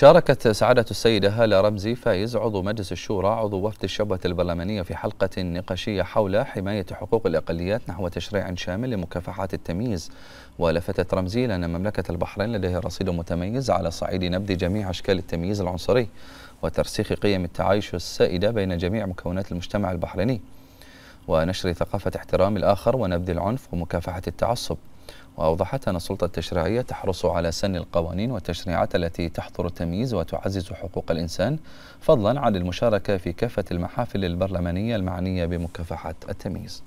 شاركت سعادة السيدة هالة رمزي فايز عضو مجلس الشورى عضو وفد الشبهة البرلمانية في حلقة نقاشية حول حماية حقوق الأقليات نحو تشريع شامل لمكافحة التمييز ولفتت رمزي لأن مملكة البحرين لديها رصيد متميز على صعيد نبذ جميع أشكال التمييز العنصري وترسيخ قيم التعايش السائدة بين جميع مكونات المجتمع البحريني ونشر ثقافة احترام الآخر ونبذ العنف ومكافحة التعصب وأوضحت أن السلطة التشريعية تحرص على سن القوانين والتشريعات التي تحظر التمييز وتعزز حقوق الإنسان فضلا عن المشاركة في كافة المحافل البرلمانية المعنية بمكافحة التمييز